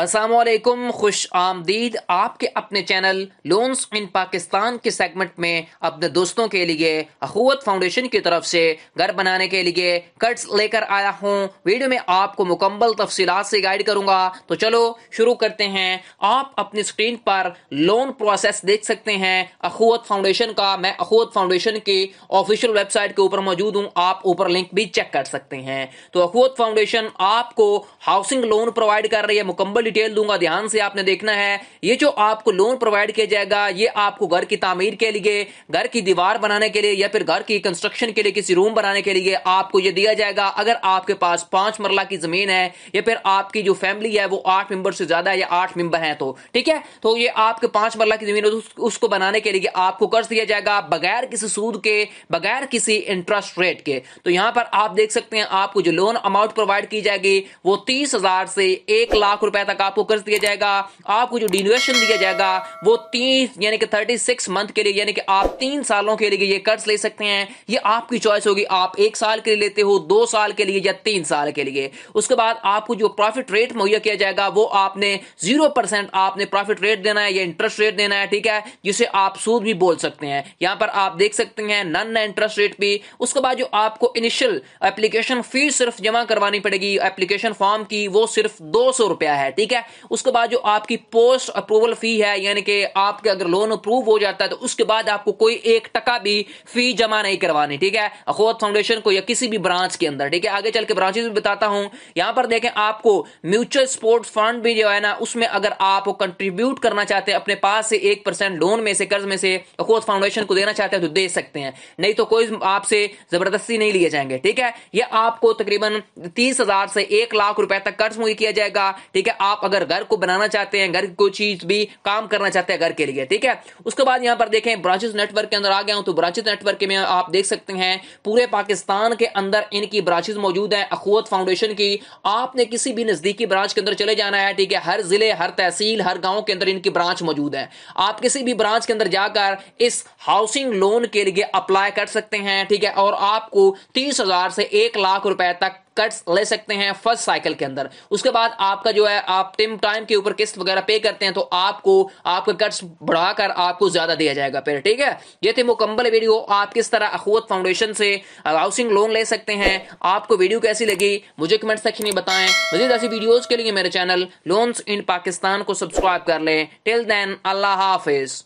असलम खुश आमदीद आपके अपने चैनल लोन्स इन पाकिस्तान के सेगमेंट में अपने दोस्तों के लिए अखूत फाउंडेशन की तरफ से घर बनाने के लिए कट्स लेकर आया हूँ वीडियो में आपको मुकम्मल तफसीत से गाइड करूंगा तो चलो शुरू करते हैं आप अपनी स्क्रीन पर लोन प्रोसेस देख सकते हैं अखूत फाउंडेशन का मैं अखूत फाउंडेशन की ऑफिशियल वेबसाइट के ऊपर मौजूद हूँ आप ऊपर लिंक भी चेक कर सकते हैं तो अखूत फाउंडेशन आपको हाउसिंग लोन प्रोवाइड कर रही है मुकम्मल डिटेल दूंगा ध्यान से आपने देखना है ये जो आपको लोन प्रोवाइड किया जाएगा ये आपको घर की तामीर के लिए घर की दीवार बनाने के लिए या फिर घर की कंस्ट्रक्शन के लिए किसी रूम बनाने के लिए आपको ये दिया जाएगा अगर आपके पास पांच मरला की जमीन है या फिर आपकी जो फैमिली है वो आठ मेंबर से ज्यादा है या आठ मेंबर है तो ठीक है तो ये आपके पांच मरला की जमीन उस, उसको बनाने के लिए आपको कर्ज दिया जाएगा बगैर किसी सूद के बगैर किसी इंटरेस्ट रेट के तो यहां पर आप देख सकते हैं आपको जो लोन अमाउंट प्रोवाइड की जाएगी वो तीस हजार से एक लाख रुपए तक तक आपको कर्ज दिया जाएगा आपको जो डिनोवेशन दिया जाएगा वो तीन यानी कि थर्टी सिक्स मंथ के लिए यानी कि आप तीन सालों के लिए ये कर्ज ले सकते हैं ये आपकी चॉइस होगी आप एक साल के लिए लेते हो दो साल के लिए या तीन साल के लिए उसके बाद आपको जो प्रॉफिट रेट मुहैया किया जाएगा वो आपने जीरो परसेंट आपने प्रॉफिट रेट देना है या इंटरेस्ट रेट देना है ठीक है जिसे आप सूद भी बोल सकते हैं यहां पर आप देख सकते हैं नन इंटरेस्ट रेट भी उसके बाद जो आपको इनिशियल एप्लीकेशन फीस सिर्फ जमा करवानी पड़ेगी एप्लीकेशन फॉर्म की वो सिर्फ दो सौ रुपया है ठीक है उसके बाद जो आपकी पोस्ट अप्रूवल फी है यानी कि आपके अगर लोन अप्रूव हो जाता है तो उसके बाद आपको कोई एक टका भी फी जमा नहीं करवानी ठीक है अखोत फाउंडेशन को या किसी भी ब्रांच के अंदर ठीक है आगे चल के ब्रांचेज भी बताता हूं यहां पर देखें आपको म्यूचुअल स्पोर्ट फंड भी जो है ना उसमें अगर आप कंट्रीब्यूट करना चाहते हैं अपने पास से एक लोन में से कर्ज में से अखोत फाउंडेशन को देना चाहते हैं तो दे सकते हैं नहीं तो कोई आपसे जबरदस्ती नहीं लिए जाएंगे ठीक है यह आपको तकरीबन तीस से एक लाख रुपए तक कर्ज मुहैया किया जाएगा ठीक है आप अगर घर को बनाना चाहते हैं घर को चीज भी काम करना चाहते हैं घर के लिए ठीक है उसके बाद यहाँ पर देखें ब्रांचेस नेटवर्क के अंदर आ गया हूं तो ब्रांचेस नेटवर्क में आप देख सकते हैं पूरे पाकिस्तान के अंदर इनकी ब्रांचेस मौजूद है अखवत फाउंडेशन की आपने किसी भी नजदीकी ब्रांच के अंदर चले जाना है ठीक है हर जिले हर तहसील हर गांव के अंदर इनकी ब्रांच मौजूद है आप किसी भी ब्रांच के अंदर जाकर इस हाउसिंग लोन के लिए अप्लाई कर सकते हैं ठीक है और आपको तीस हजार से एक लाख रुपए तक कट्स ले सकते हैं फर्स्ट साइकिल के अंदर उसके बाद आपका जो है आप टिम टाइम के ऊपर किस्त वगैरह पे करते हैं तो आपको आपका कट्स बढ़ाकर आपको ज़्यादा दिया जाएगा फिर ठीक है ये थे मुकम्मल वीडियो आप किस तरह अखोत फाउंडेशन से हाउसिंग लोन ले सकते हैं आपको वीडियो कैसी लगी मुझे कमेंट सेक्शन में बताएं मजीद ऐसी वीडियोज़ के लिए मेरे चैनल लोन्स इन पाकिस्तान को सब्सक्राइब कर लें टिल देन अल्लाह हाफिज़